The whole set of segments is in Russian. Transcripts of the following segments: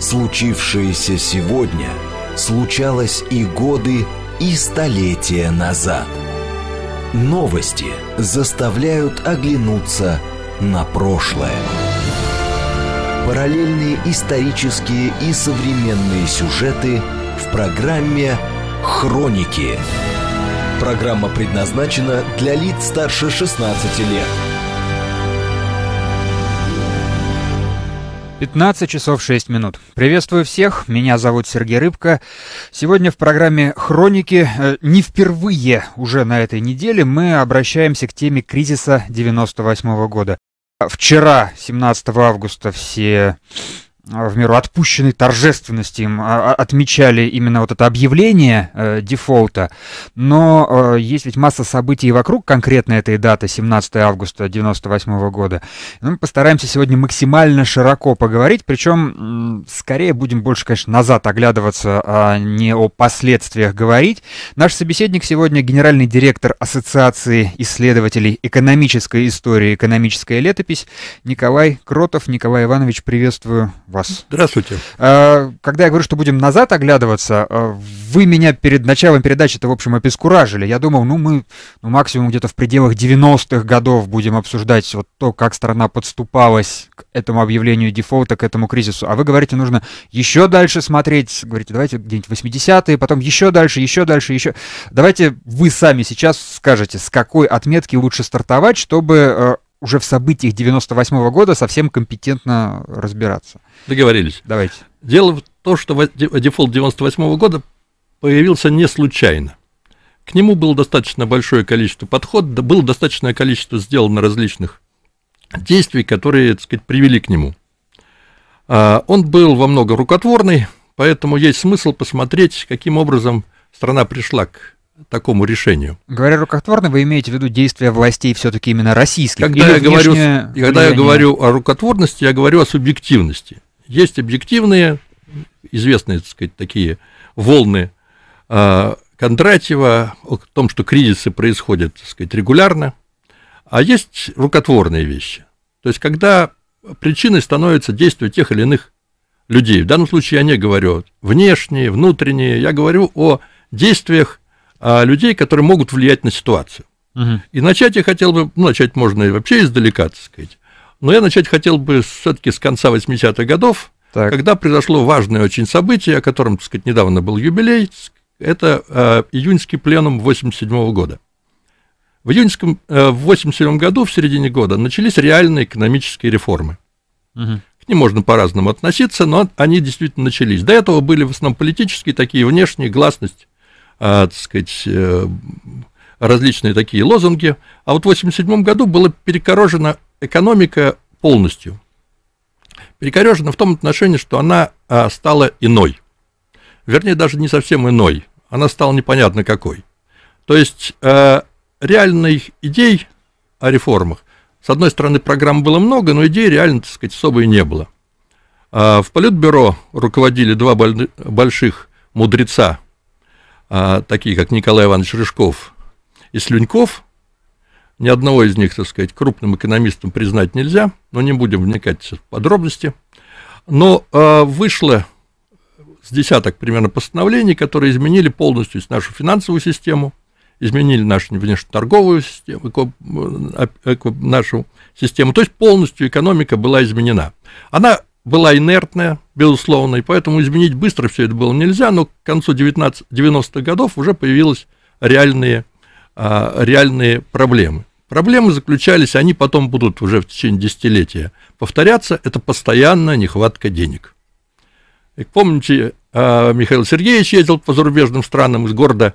Случившееся сегодня случалось и годы, и столетия назад. Новости заставляют оглянуться на прошлое. Параллельные исторические и современные сюжеты в программе «Хроники». Программа предназначена для лиц старше 16 лет – 15 часов 6 минут. Приветствую всех, меня зовут Сергей Рыбка Сегодня в программе «Хроники» э, не впервые уже на этой неделе мы обращаемся к теме кризиса 98 -го года. Вчера, 17 августа, все а, в меру отпущенной торжественности им а, а, отмечали именно вот это объявление э, дефолта. Но э, есть ведь масса событий вокруг конкретно этой даты, 17 августа 1998 -го года. Но ну, мы постараемся сегодня максимально широко поговорить, причем скорее будем больше, конечно, назад оглядываться, а не о последствиях говорить. Наш собеседник сегодня генеральный директор Ассоциации исследователей экономической истории «Экономическая летопись» Николай Кротов. Николай Иванович, приветствую вас. Здравствуйте. Э, когда я говорю, что будем назад оглядываться, э, вы меня перед началом передачи-то, в общем, обескуражили. Я думал, ну мы ну, максимум где-то в пределах 90-х годов будем обсуждать вот то, как страна подступалась к этому объявлению дефолта, к этому кризису. А вы говорите, нужно еще дальше смотреть. Говорите, давайте где-нибудь 80-е, потом еще дальше, еще дальше, еще. Давайте вы сами сейчас скажете, с какой отметки лучше стартовать, чтобы э, уже в событиях 98 -го года совсем компетентно разбираться. Договорились. Давайте. Дело в том, что дефолт 98 -го года появился не случайно. К нему было достаточно большое количество подходов, было достаточное количество сделано различных действий, которые, так сказать, привели к нему. А, он был во много рукотворный, поэтому есть смысл посмотреть, каким образом страна пришла к такому решению. Говоря рукотворно, вы имеете в виду действия властей все-таки именно российских? Когда, я говорю, когда я говорю о рукотворности, я говорю о субъективности. Есть объективные, известные, так сказать, такие волны а, Кондратьева о том, что кризисы происходят, так сказать, регулярно, а есть рукотворные вещи. То есть, когда причиной становится действие тех или иных людей. В данном случае я не говорю внешние, внутренние, я говорю о действиях а, людей, которые могут влиять на ситуацию. Угу. И начать я хотел бы, ну, начать можно и вообще издалека, так сказать, но я начать хотел бы все-таки с конца 80-х годов, так. когда произошло важное очень событие, о котором, так сказать, недавно был юбилей, это э, июньский пленум 87 -го года. В июньском, э, в 87 году, в середине года, начались реальные экономические реформы. Угу. К ним можно по-разному относиться, но они действительно начались. До этого были в основном политические, такие внешние, гласность а, так сказать, э, различные такие лозунги. А вот в 1987 году была перекорожена экономика полностью. Перекорежена в том отношении, что она а, стала иной. Вернее, даже не совсем иной. Она стала непонятно какой. То есть а, реальных идей о реформах, с одной стороны, программ было много, но идей реально, так сказать, особо и не было. В Политбюро руководили два больших мудреца а, такие как Николай Иванович Рыжков и Слюньков, ни одного из них, так сказать, крупным экономистом признать нельзя, но не будем вникать в подробности. Но а, вышло с десяток примерно постановлений, которые изменили полностью нашу финансовую систему, изменили нашу внешнеторговую систему, э, э, нашу систему. То есть полностью экономика была изменена. Она была инертная, безусловно, и поэтому изменить быстро все это было нельзя, но к концу 90-х годов уже появились реальные, а, реальные проблемы. Проблемы заключались, они потом будут уже в течение десятилетия повторяться, это постоянная нехватка денег. И помните, а, Михаил Сергеевич ездил по зарубежным странам из города,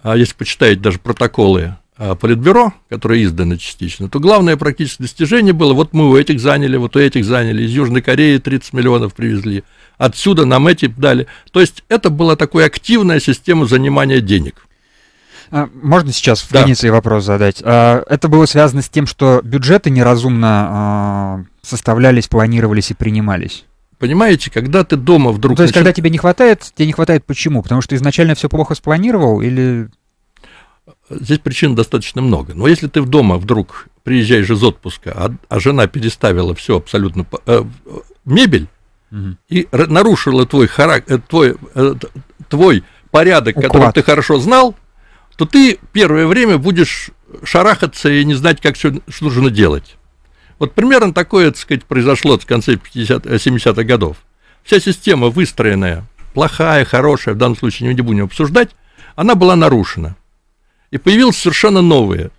а если почитаете даже протоколы Э, политбюро, которое издано частично, то главное практическое достижение было, вот мы у этих заняли, вот у этих заняли, из Южной Кореи 30 миллионов привезли, отсюда нам эти дали. То есть это была такая активная система занимания денег. А, можно сейчас в в Венеции вопрос задать? А, это было связано с тем, что бюджеты неразумно а, составлялись, планировались и принимались? Понимаете, когда ты дома вдруг... Ну, то есть, начи... когда тебе не хватает, тебе не хватает почему? Потому что изначально все плохо спланировал или здесь причин достаточно много. Но если ты в дома вдруг приезжаешь из отпуска, а, а жена переставила все абсолютно э, мебель угу. и нарушила твой характер, э, твой, э, твой порядок, Уклад. который ты хорошо знал, то ты первое время будешь шарахаться и не знать, как все, нужно делать. Вот примерно такое, так сказать, произошло в конце 50, 70-х э, годов. Вся система выстроенная, плохая, хорошая, в данном случае не будем обсуждать, она была нарушена. И появилось совершенно новое,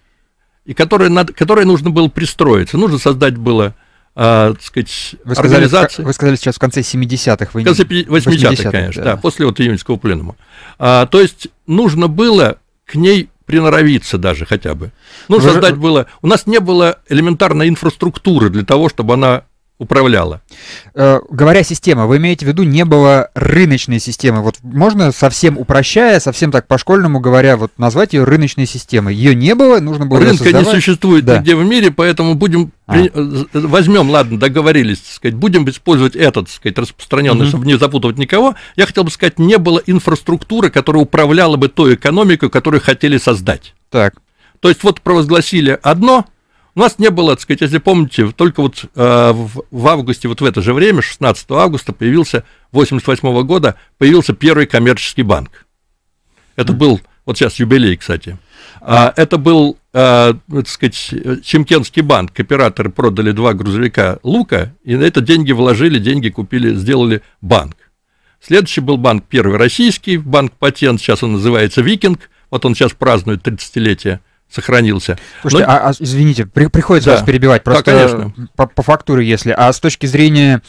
и которое, над, которое нужно было пристроиться. Нужно создать было а, так сказать, вы сказали, организации. Вы сказали сейчас в конце 70-х. Вы... В конце 80-х, 80 конечно, да. да, после вот июньского пленума. А, то есть нужно было к ней приноровиться даже хотя бы. Ну, создать было... У нас не было элементарной инфраструктуры для того, чтобы она управляла. Э, говоря система, вы имеете в виду, не было рыночной системы. Вот можно совсем упрощая, совсем так по-школьному говоря, вот назвать ее рыночной системой. Ее не было, нужно было Рынка не существует да. нигде в мире, поэтому будем а. Э, возьмем, ладно, договорились, так сказать, будем использовать этот, так сказать, распространенный, угу. чтобы не запутывать никого. Я хотел бы сказать, не было инфраструктуры, которая управляла бы той экономикой, которую хотели создать. Так. То есть вот провозгласили одно, у нас не было, так сказать, если помните, только вот э, в, в августе, вот в это же время, 16 августа, появился, 88 года, появился первый коммерческий банк. Это был, вот сейчас юбилей, кстати. А, это был, э, так сказать, Чемкенский банк. Операторы продали два грузовика лука, и на это деньги вложили, деньги купили, сделали банк. Следующий был банк первый российский, банк Патент, сейчас он называется Викинг, вот он сейчас празднует 30-летие сохранился. Слушайте, Но... а, а, извините, при, приходится да. вас перебивать, просто да, конечно. По, по фактуре, если. А с точки зрения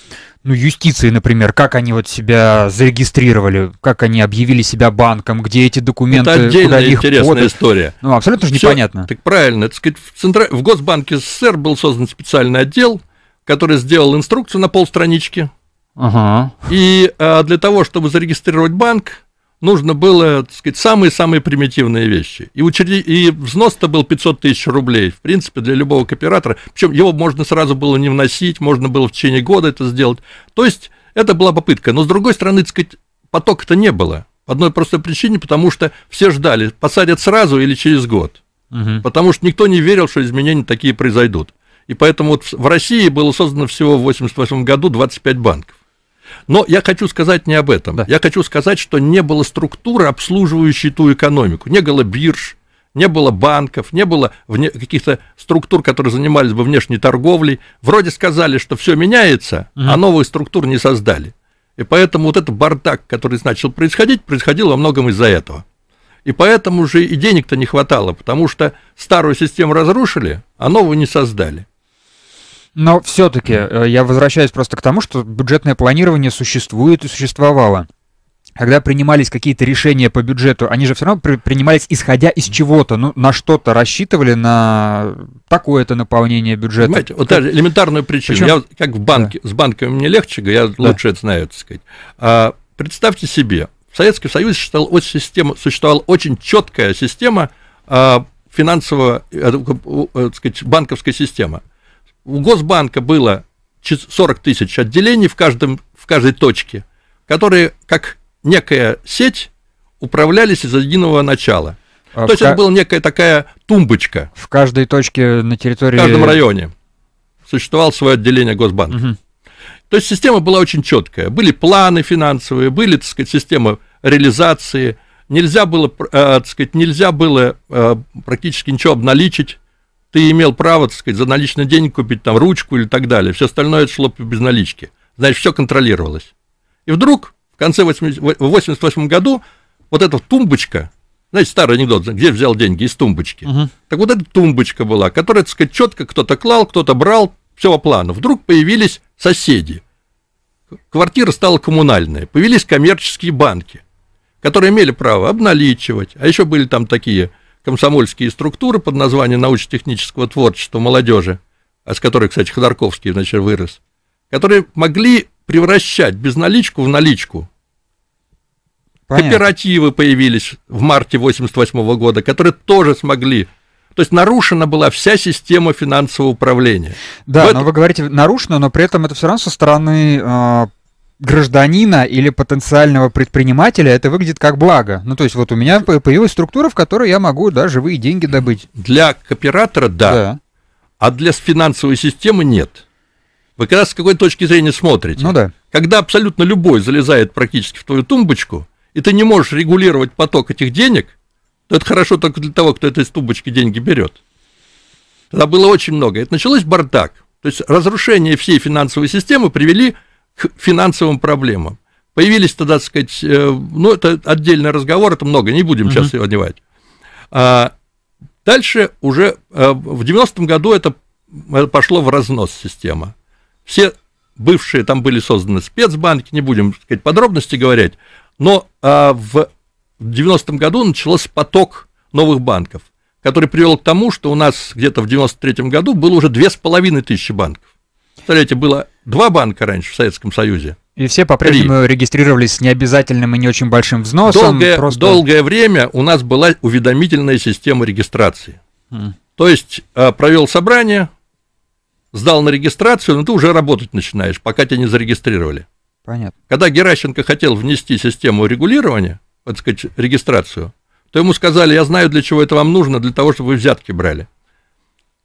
ну, юстиции, например, как они вот себя зарегистрировали, как они объявили себя банком, где эти документы, это отдельная куда их интересная подать. история. Ну, абсолютно же Всё, непонятно. Так правильно, так сказать, в, центра... в Госбанке СССР был создан специальный отдел, который сделал инструкцию на полстранички. Ага. И а, для того, чтобы зарегистрировать банк, нужно было, так сказать, самые-самые примитивные вещи. И, учреди... и взнос-то был 500 тысяч рублей, в принципе, для любого кооператора. Причем его можно сразу было не вносить, можно было в течение года это сделать. То есть это была попытка. Но, с другой стороны, так сказать, потока-то не было. По одной простой причине, потому что все ждали, посадят сразу или через год. Угу. Потому что никто не верил, что изменения такие произойдут. И поэтому вот в России было создано всего в 1988 году 25 банков. Но я хочу сказать не об этом. Да. Я хочу сказать, что не было структуры, обслуживающей ту экономику. Не было бирж, не было банков, не было вне... каких-то структур, которые занимались бы внешней торговлей. Вроде сказали, что все меняется, угу. а новых структур не создали. И поэтому вот этот бардак, который начал происходить, происходил во многом из-за этого. И поэтому же и денег-то не хватало, потому что старую систему разрушили, а новую не создали. Но все-таки э, я возвращаюсь просто к тому, что бюджетное планирование существует и существовало когда принимались какие-то решения по бюджету, они же все равно при принимались исходя из чего-то, ну, на что-то рассчитывали, на такое-то наполнение бюджета. Понимаете, вот даже элементарную причину. Причем... Я как в банке, да. с банками мне легче, я да. лучше это знаю, так сказать. А, представьте себе, в Советском Союзе существовала, система, существовала очень четкая система а, финансового, э, э, так сказать, банковской системы у Госбанка было 40 тысяч отделений в, каждом, в каждой точке, которые как некая сеть управлялись из единого начала. А То есть ка... это была некая такая тумбочка. В каждой точке на территории... В каждом районе существовало свое отделение Госбанка. Угу. То есть система была очень четкая. Были планы финансовые, были, так сказать, системы реализации. Нельзя было, э, так сказать, нельзя было э, практически ничего обналичить ты имел право, так сказать, за наличный денег купить там ручку или так далее. Все остальное это шло без налички. Значит, все контролировалось. И вдруг в конце 1988 году вот эта тумбочка, знаете, старый анекдот, где взял деньги из тумбочки. Угу. Так вот эта тумбочка была, которая, так сказать, четко кто-то клал, кто-то брал, все по плану. Вдруг появились соседи. Квартира стала коммунальная, появились коммерческие банки, которые имели право обналичивать, а еще были там такие комсомольские структуры под названием научно-технического творчества молодежи, а с которой, кстати, Ходорковский значит, вырос, которые могли превращать безналичку в наличку. Понятно. Кооперативы появились в марте 88 года, которые тоже смогли то есть нарушена была вся система финансового управления. Да, в но это... вы говорите нарушена, но при этом это все равно со стороны а, гражданина или потенциального предпринимателя это выглядит как благо. Ну, то есть вот у меня появилась структура, в которой я могу, да, живые деньги добыть. Для кооператора – да, да. а для финансовой системы – нет. Вы как раз с какой точки зрения смотрите. Ну да. Когда абсолютно любой залезает практически в твою тумбочку, и ты не можешь регулировать поток этих денег, то это хорошо только для того, кто это из тумбочки деньги берет. Тогда было очень много. Это началось бардак. То есть разрушение всей финансовой системы привели к финансовым проблемам. Появились тогда, так сказать, э, ну, это отдельный разговор, это много, не будем сейчас его одевать. А дальше уже э, в 90-м году это э, пошло в разнос система. Все бывшие, там были созданы спецбанки, не будем, так сказать, подробности говорить, но а, в 90-м году начался поток новых банков, который привел к тому, что у нас где-то в 93-м году было уже 2500 тысячи банков. Представляете, было два банка раньше в Советском Союзе. И все по-прежнему регистрировались с необязательным и не очень большим взносом. Долгое, просто... долгое время у нас была уведомительная система регистрации. Mm. То есть а, провел собрание, сдал на регистрацию, но ты уже работать начинаешь, пока тебя не зарегистрировали. Понятно. Когда Геращенко хотел внести систему регулирования, так сказать, регистрацию, то ему сказали, я знаю, для чего это вам нужно, для того, чтобы вы взятки брали.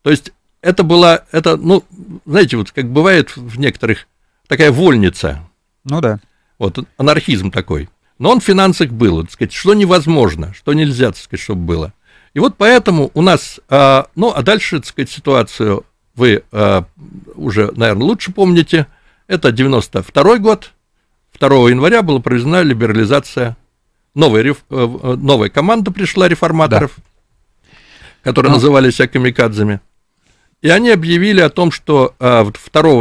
То есть это была, это, ну, знаете, вот как бывает в некоторых, такая вольница. Ну да. Вот, анархизм такой. Но он в финансах был, так сказать, что невозможно, что нельзя, так сказать, чтобы было. И вот поэтому у нас, а, ну, а дальше, так сказать, ситуацию вы а, уже, наверное, лучше помните. Это 92 год, 2 января была проведена либерализация, новая, э, э, новая команда пришла реформаторов, да. которые Но... Ну. называли себя камикадзами. И они объявили о том, что 2 а,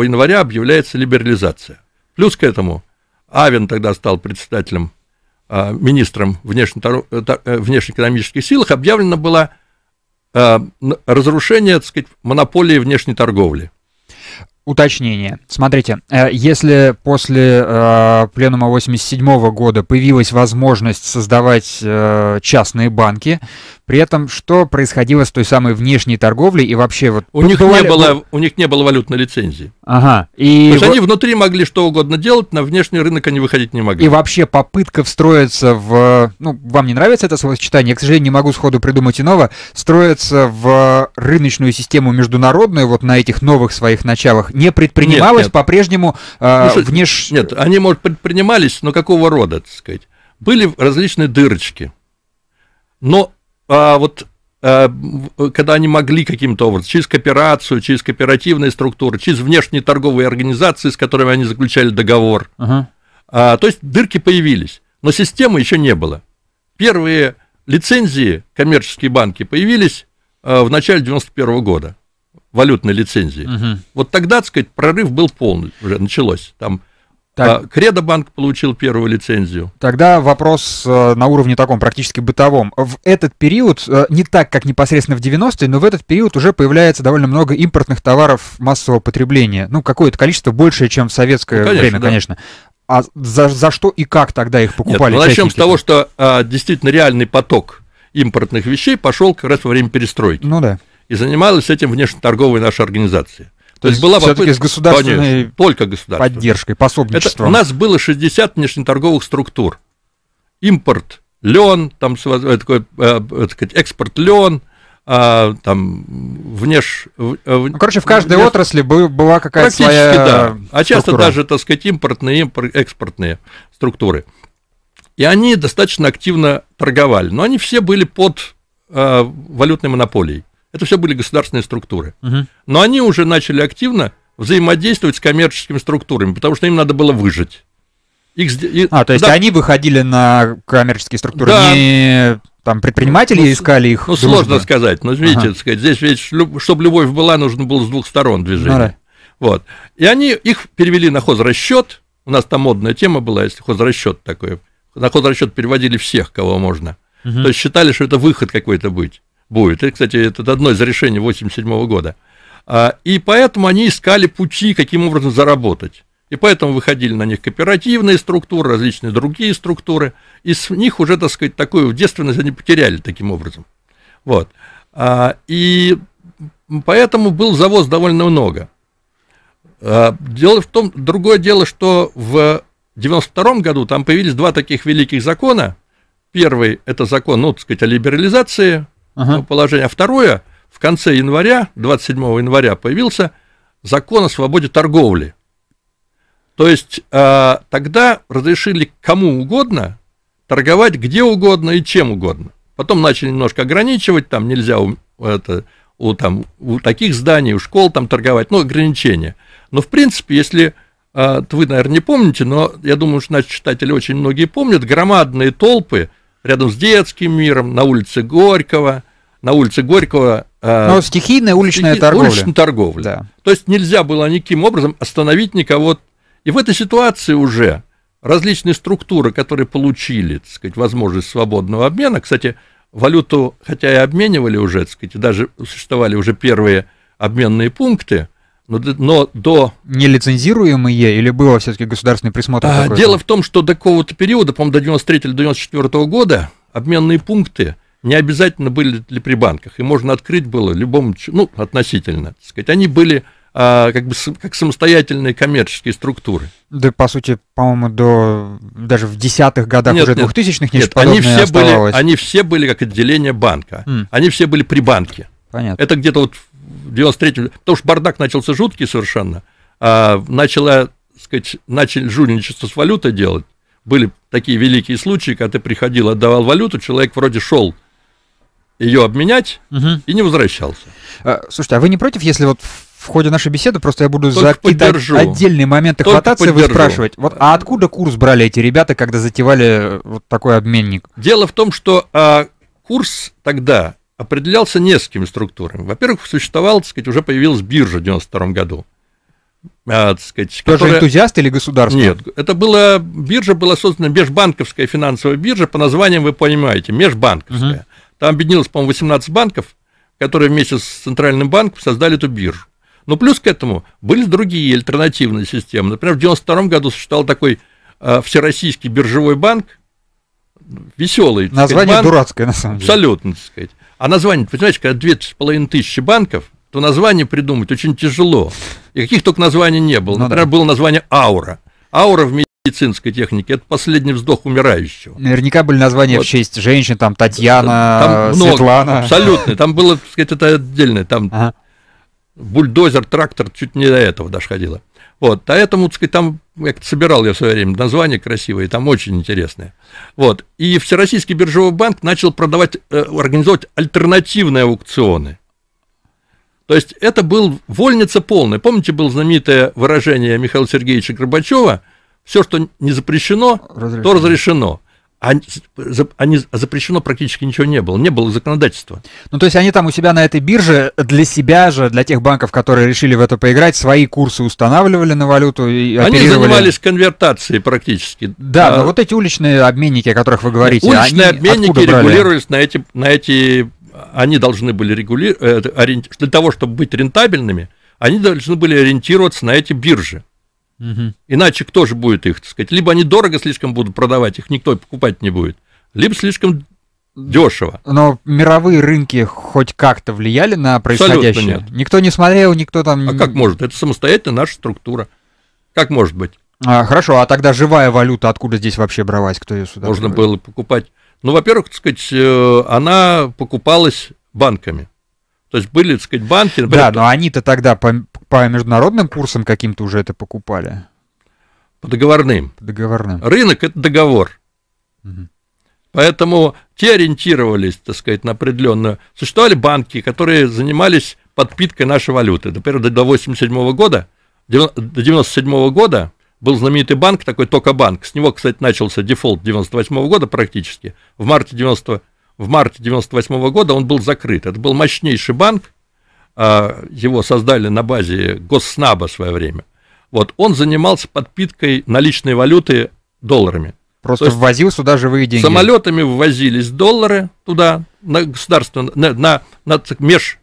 января объявляется либерализация. Плюс к этому Авен тогда стал председателем, а, министром э, э, внешнеэкономических сил, объявлено было а, разрушение, так сказать, монополии внешней торговли. Уточнение. Смотрите, э, если после э, пленума 87 года появилась возможность создавать э, частные банки, при этом что происходило с той самой внешней торговлей и вообще вот... У, них, бывали... не было, у них не было валютной лицензии. Ага. И... То есть вот... они внутри могли что угодно делать, на внешний рынок они выходить не могли. И вообще попытка встроиться в... Ну, вам не нравится это словосочетание? Я, к сожалению, не могу сходу придумать иного. Строиться в рыночную систему международную вот на этих новых своих началах не предпринималось по-прежнему э, ну, внеш... Нет, они, может, предпринимались, но какого рода, так сказать? Были различные дырочки. Но а, вот э, когда они могли каким-то образом, через кооперацию, через кооперативные структуры, через внешние торговые организации, с которыми они заключали договор. Uh-huh. А, то есть дырки появились, но системы еще не было. Первые лицензии коммерческие банки появились а, в начале 91 -го года, валютные лицензии. Uh-huh. Вот тогда, так сказать, прорыв был полный, уже началось. Там так. А, Кредобанк получил первую лицензию. Тогда вопрос э, на уровне таком, практически бытовом. В этот период, э, не так, как непосредственно в 90-е, но в этот период уже появляется довольно много импортных товаров массового потребления. Ну, какое-то количество большее, чем в советское ну, конечно, время, да. конечно. А за, за что и как тогда их покупали? Нет, ну, начнем с того, что а, действительно реальный поток импортных вещей пошел как раз во время перестройки. Ну да. И занималась этим внешнеторговая наша организация. То, есть, есть была попытка... с государственной Конечно, только государственной. поддержкой, пособничеством. Это, у нас было 60 внешнеторговых структур. Импорт лен, там, такой, э, э экспорт лен, а, там внеш... Э, ну, короче, в каждой внеш... отрасли была какая-то своя да. А часто даже, так сказать, импортные, импорт, экспортные структуры. И они достаточно активно торговали, но они все были под э, валютной монополией. Это все были государственные структуры. Угу. Но они уже начали активно взаимодействовать с коммерческими структурами, потому что им надо было выжить. Их, и, а, то есть да, они выходили на коммерческие структуры, да, не там предприниматели ну, искали их? Ну, дружбы. сложно сказать, но видите, ага. сказать, здесь ведь, чтобы любовь была, нужно было с двух сторон движение. Ну, Вот. И они их перевели на хозрасчет. У нас там модная тема была, если хозрасчет такой. На хозрасчет переводили всех, кого можно. Угу. То есть считали, что это выход какой-то быть будет. это, кстати, это одно из решений 1987 года. А, и поэтому они искали пути, каким образом заработать. И поэтому выходили на них кооперативные структуры, различные другие структуры. И с них уже, так сказать, такую девственность они потеряли таким образом. Вот. А, и поэтому был завоз довольно много. А, дело в том, другое дело, что в 1992 году там появились два таких великих закона. Первый – это закон, ну, так сказать, о либерализации ага. Ну, положение. А второе, в конце января, 27 января появился закон о свободе торговли. То есть э, тогда разрешили кому угодно торговать где угодно и чем угодно. Потом начали немножко ограничивать, там нельзя у, это, у, там, у таких зданий, у школ там торговать, ну, ограничения. Но, в принципе, если э, вы, наверное, не помните, но я думаю, что наши читатели очень многие помнят, громадные толпы рядом с детским миром, на улице Горького. На улице Горького... Э, Но ну, стихийная уличная стихи... торговля. Уличная торговля. Да. То есть нельзя было никаким образом остановить никого. И в этой ситуации уже различные структуры, которые получили, так сказать, возможность свободного обмена, кстати, валюту, хотя и обменивали уже, так сказать, и даже существовали уже первые обменные пункты, но, ну, но до... Нелицензируемые или было все-таки государственный присмотр? А, дело в том, что до какого-то периода, по-моему, до 93 или 94 -го года обменные пункты не обязательно были ли при банках, и можно открыть было любому, ну, относительно, так сказать. Они были а, как бы как самостоятельные коммерческие структуры. Да, по сути, по-моему, до даже в десятых годах нет, уже нет, двухтысячных нет, они все оставалось. были, они все были как отделение банка, mm. они все были при банке. Понятно. Это где-то вот в 93-м, потому что бардак начался жуткий совершенно, а, начала, сказать, начали жульничество с валютой делать, были такие великие случаи, когда ты приходил, отдавал валюту, человек вроде шел ее обменять угу. и не возвращался. А, слушайте, а вы не против, если вот в ходе нашей беседы просто я буду Только за отдельные моменты Только хвататься и вы спрашивать, вот, а откуда курс брали эти ребята, когда затевали э, вот такой обменник? Дело в том, что а, курс тогда определялся несколькими структурами. Во-первых, существовал, так сказать, уже появилась биржа в 92 году. А, так сказать, Тоже которая... энтузиаст или государство? Нет, это была биржа, была создана межбанковская финансовая биржа, по названиям вы понимаете, межбанковская. Угу. Там объединилось, по-моему, 18 банков, которые вместе с Центральным банком создали эту биржу. Но плюс к этому были другие альтернативные системы. Например, в 92 году существовал такой э, всероссийский биржевой банк, веселый. Название сказать, банк, дурацкое, на самом деле. Абсолютно, так сказать. А название, понимаете, когда две с половиной тысячи банков, то название придумать очень тяжело. И каких только названий не было. Ну, Например, да. было название «Аура». «Аура» в медицинской технике это последний вздох умирающего. Наверняка были названия вот. в честь женщин, там Татьяна, там много, Светлана. Абсолютно. Там было, так сказать, это отдельное. Там ага. бульдозер, трактор, чуть не до этого даже ходило. Вот, поэтому, так сказать, там я собирал я в свое время название красивое, там очень интересное. Вот. И Всероссийский биржевой банк начал продавать, э, организовать альтернативные аукционы. То есть это был вольница полная. Помните, было знаменитое выражение Михаила Сергеевича Горбачева, все, что не запрещено, разрешено. то разрешено они, запрещено практически ничего не было, не было законодательства. Ну, то есть они там у себя на этой бирже для себя же, для тех банков, которые решили в это поиграть, свои курсы устанавливали на валюту и Они оперировали... занимались конвертацией практически. Да, а... но вот эти уличные обменники, о которых вы говорите, уличные они обменники регулировались на эти, на эти, они должны были регулировать, э, для того, чтобы быть рентабельными, они должны были ориентироваться на эти биржи. Иначе кто же будет их, так сказать? Либо они дорого слишком будут продавать, их никто покупать не будет, либо слишком дешево. Но мировые рынки хоть как-то влияли на происходящее? нет. Никто не смотрел, никто там... А как может? Это самостоятельно наша структура. Как может быть? А, хорошо, а тогда живая валюта откуда здесь вообще бралась? Кто ее сюда Можно привез? было покупать. Ну, во-первых, так сказать, э, она покупалась банками. То есть были, так сказать, банки... Например, да, но они-то тогда по, по международным курсам каким-то уже это покупали. По договорным. По договорным. Рынок – это договор. Угу. Поэтому те ориентировались, так сказать, на определенную... Существовали банки, которые занимались подпиткой нашей валюты. Например, до 1987 года, до 1997 года был знаменитый банк, такой Тока-банк. С него, кстати, начался дефолт 98 года практически. В марте 90, в марте 98 -го года он был закрыт. Это был мощнейший банк, а, его создали на базе Госснаба в свое время. Вот он занимался подпиткой наличной валюты долларами. Просто То ввозил сюда живые деньги. Самолетами ввозились доллары туда на государственной, на, на, на меж,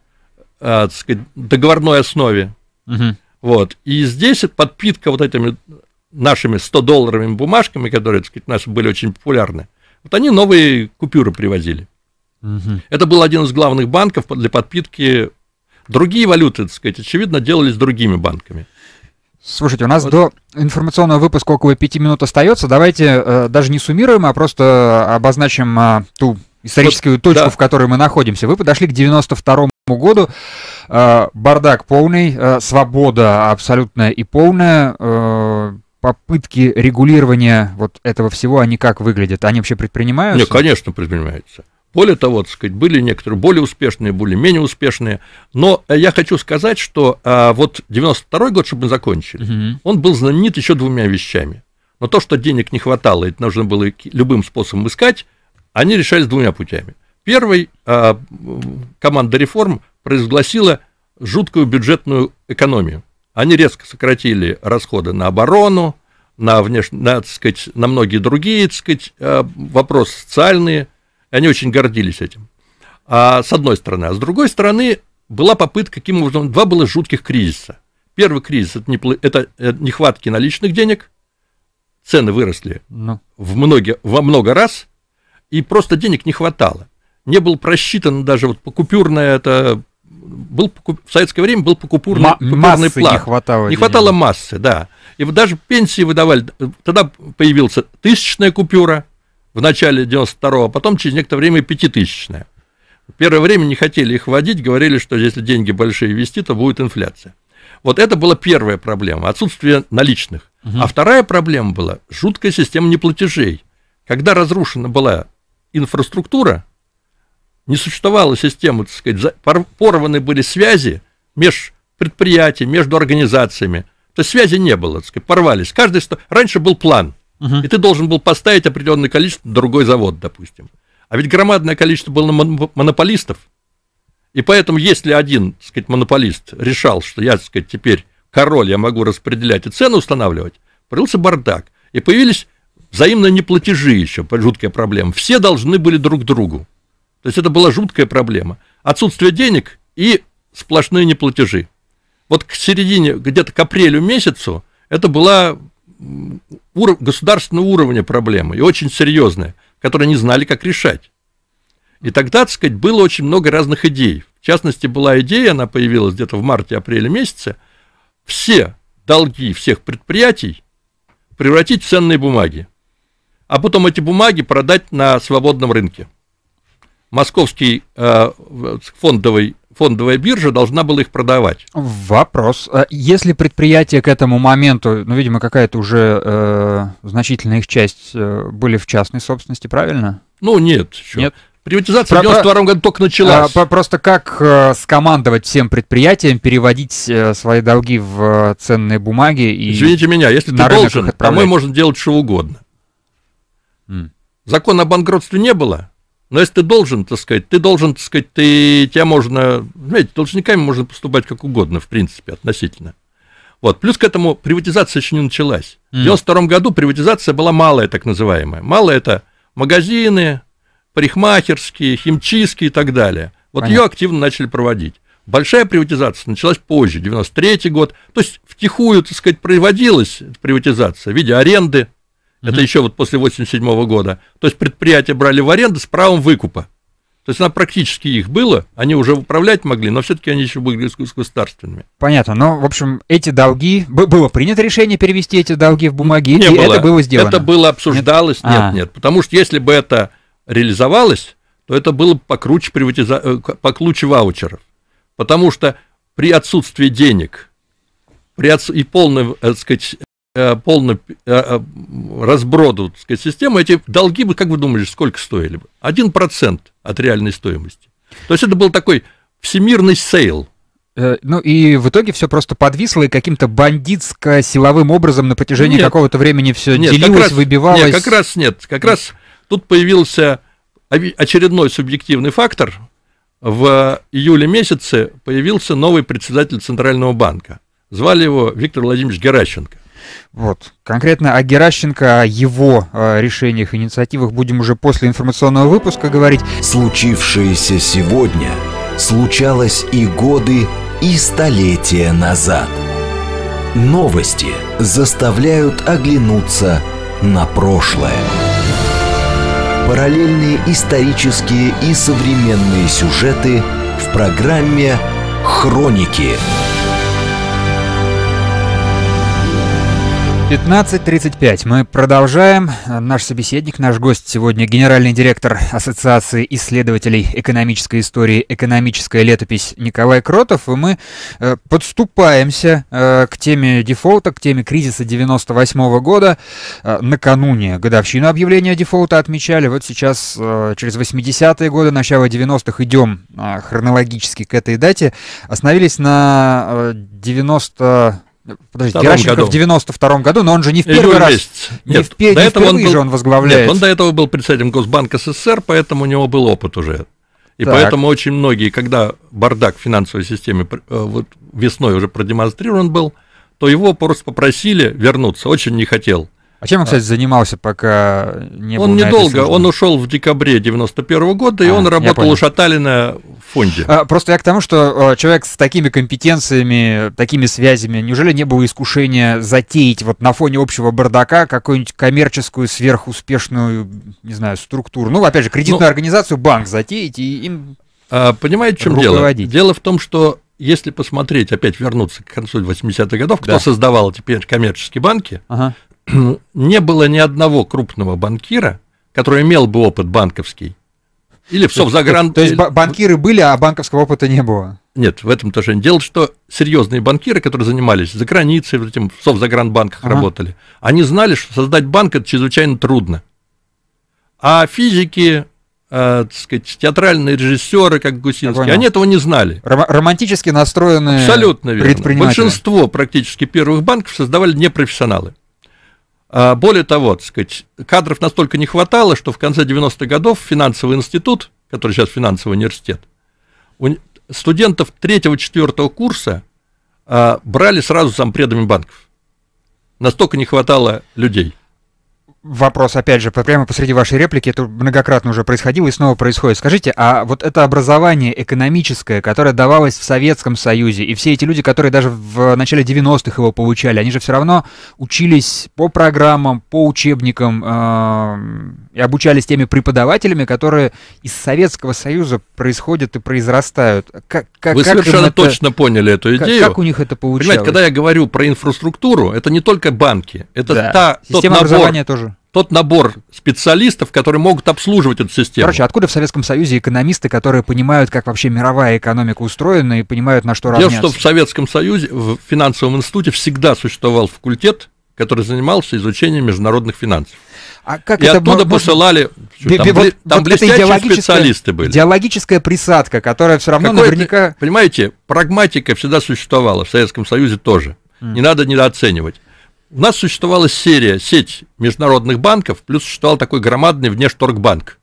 а, сказать, договорной основе. Угу. Вот. И здесь подпитка вот этими нашими 100-долларовыми бумажками, которые, так сказать, у нас были очень популярны, вот они новые купюры привозили. Угу. Это был один из главных банков для подпитки. Другие валюты, так сказать, очевидно, делались другими банками. Слушайте, у нас вот. до информационного выпуска около пяти минут остается. Давайте э, даже не суммируем, а просто э, обозначим э, ту историческую вот, точку, да. в которой мы находимся. Вы подошли к 92-му году. Э, бардак полный, э, свобода абсолютная и полная. Э, попытки регулирования вот этого всего, они как выглядят? Они вообще предпринимаются? Нет, конечно, предпринимаются. Более того, так сказать, были некоторые более успешные, были менее успешные. Но э, я хочу сказать, что а, вот 92 год, чтобы мы закончили, угу. он был знаменит еще двумя вещами. Но то, что денег не хватало, это нужно было любым способом искать, они решались двумя путями. Первый, а, команда реформ произгласила жуткую бюджетную экономию. Они резко сократили расходы на оборону, на, внеш... на, сказать, на многие другие сказать, э, вопросы социальные. Они очень гордились этим. А, с одной стороны. А с другой стороны, была попытка, каким образом, два было жутких кризиса. Первый кризис это, не, это э, нехватки наличных денег, цены выросли ну. в много, во много раз, и просто денег не хватало. Не был просчитан даже вот купюрное это был в советское время был покупурный, покупурный план. не хватало. Не денег. хватало массы, да. И вот даже пенсии выдавали. Тогда появилась тысячная купюра в начале 92-го, а потом через некоторое время пятитысячная. В первое время не хотели их вводить, говорили, что если деньги большие вести, то будет инфляция. Вот это была первая проблема, отсутствие наличных. Угу. А вторая проблема была жуткая система неплатежей. Когда разрушена была инфраструктура, не существовала система, так сказать, порваны были связи между предприятиями, между организациями. То есть связи не было, так сказать, порвались. Каждый, раньше был план, угу. и ты должен был поставить определенное количество на другой завод, допустим. А ведь громадное количество было монополистов, и поэтому, если один, так сказать, монополист решал, что я, так сказать, теперь король, я могу распределять и цены устанавливать, появился бардак. И появились взаимные неплатежи еще, жуткая проблема. Все должны были друг другу. То есть это была жуткая проблема. Отсутствие денег и сплошные неплатежи. Вот к середине, где-то к апрелю месяцу, это была уров, государственного уровня проблема, и очень серьезная, которые не знали, как решать. И тогда, так сказать, было очень много разных идей. В частности, была идея, она появилась где-то в марте-апреле месяце, все долги всех предприятий превратить в ценные бумаги, а потом эти бумаги продать на свободном рынке московский э, фондовый фондовая биржа должна была их продавать. Вопрос. А если предприятия к этому моменту, ну, видимо, какая-то уже э, значительная их часть э, были в частной собственности, правильно? Ну, нет. Еще. Нет. Приватизация про, в 92 году только началась. А, про, просто как э, скомандовать всем предприятиям, переводить э, свои долги в э, ценные бумаги и Извините меня, если ты должен, домой можно делать что угодно. Mm. Закона о банкротстве не было, но если ты должен, так сказать, ты должен, так сказать, ты, тебя можно, знаете, ну, должниками можно поступать как угодно, в принципе, относительно. Вот. Плюс к этому приватизация еще не началась. Mm. В 92 году приватизация была малая, так называемая. Малая – это магазины, парикмахерские, химчистки и так далее. Вот ее активно начали проводить. Большая приватизация началась позже, 93 год. То есть, втихую, так сказать, проводилась приватизация в виде аренды Mm-hmm. Это еще вот после 87 года. То есть предприятия брали в аренду с правом выкупа. То есть она практически их было, они уже управлять могли, но все-таки они еще были государственными. Понятно. Но, ну, в общем, эти долги... Было принято решение перевести эти долги в бумаги, не и было. это было сделано? Это было обсуждалось, нет, нет, а. нет. Потому что если бы это реализовалось, то это было бы покруче, приватиза... Э, покруче ваучеров. Потому что при отсутствии денег при отс... и полной, э, так сказать, Э, полный э, э, разброду сказать, системы, эти долги бы, как вы думали, сколько стоили бы? Один процент от реальной стоимости. То есть это был такой всемирный сейл. Ну и в итоге все просто подвисло и каким-то бандитско-силовым образом на протяжении какого-то времени все нет, делилось, раз, выбивалось. Нет, как раз нет. Как раз тут появился очередной субъективный фактор. В июле месяце появился новый председатель Центрального банка. Звали его Виктор Владимирович Геращенко. Вот. Конкретно о Геращенко, о его э, решениях, инициативах будем уже после информационного выпуска говорить. Случившееся сегодня случалось и годы, и столетия назад. Новости заставляют оглянуться на прошлое. Параллельные исторические и современные сюжеты в программе «Хроники» 15.35. Мы продолжаем. Наш собеседник, наш гость сегодня генеральный директор Ассоциации исследователей экономической истории «Экономическая летопись» Николай Кротов. И мы э, подступаемся э, к теме дефолта, к теме кризиса 98 -го года. Э, накануне годовщину объявления дефолта отмечали. Вот сейчас э, через 80-е годы, начало 90-х идем э, хронологически к этой дате. Остановились на э, 90 Подожди, Геращенко году. в 92 году, но он же не в первый Июль раз. Месяц. Не в, до не этого он был, же он возглавляет. Нет, он до этого был председателем Госбанка СССР, поэтому у него был опыт уже. И так. поэтому очень многие, когда бардак в финансовой системе э, вот весной уже продемонстрирован был, то его просто попросили вернуться, очень не хотел. А чем он, а. кстати, занимался, пока не Он был недолго, он ушел в декабре 91 -го года, а, и он работал у Шаталина в фонде. А, просто я к тому, что э, человек с такими компетенциями, такими связями, неужели не было искушения затеять вот на фоне общего бардака какую-нибудь коммерческую, сверхуспешную, не знаю, структуру? Ну, опять же, кредитную ну, организацию, банк затеять и им а, Понимаете, в чем дело? Дело в том, что если посмотреть, опять вернуться к концу 80-х годов, кто да. создавал теперь коммерческие банки, ага не было ни одного крупного банкира, который имел бы опыт банковский, или в совзагран... То есть э, банкиры были, а банковского опыта не было? Нет, в этом тоже не дело, что серьезные банкиры, которые занимались за границей, в, этим, в совзагранбанках ага. работали, они знали, что создать банк это чрезвычайно трудно. А физики, э, так сказать, театральные режиссеры, как Гусинский, они этого не знали. Ром- романтически настроенные Абсолютно верно. Большинство практически первых банков создавали непрофессионалы. А, более того, так сказать, кадров настолько не хватало, что в конце 90-х годов финансовый институт, который сейчас финансовый университет, студентов 3-4 курса а, брали сразу зампредами банков. Настолько не хватало людей вопрос, опять же, прямо посреди вашей реплики, это многократно уже происходило и снова происходит. Скажите, а вот это образование экономическое, которое давалось в Советском Союзе, и все эти люди, которые даже в начале 90-х его получали, они же все равно учились по программам, по учебникам э, и обучались теми преподавателями, которые из Советского Союза происходят и произрастают. Как, как, Вы как совершенно это, точно поняли эту идею. Как, как у них это получилось? Понимаете, когда я говорю про инфраструктуру, это не только банки, это да. та, Система тот набор, тоже. тот набор специалистов, которые могут обслуживать эту систему. Короче, откуда в Советском Союзе экономисты, которые понимают, как вообще мировая экономика устроена и понимают, на что равняться? Дело, что в Советском Союзе, в финансовом институте всегда существовал факультет, который занимался изучением международных финансов. А как и это оттуда можно... посылали, там, вот, там вот блестящие специалисты были. Идеологическая присадка, которая все равно Какое наверняка... Понимаете, прагматика всегда существовала, в Советском Союзе тоже. Mm. Не надо недооценивать. У нас существовала серия, сеть международных банков, плюс существовал такой громадный внешторгбанк,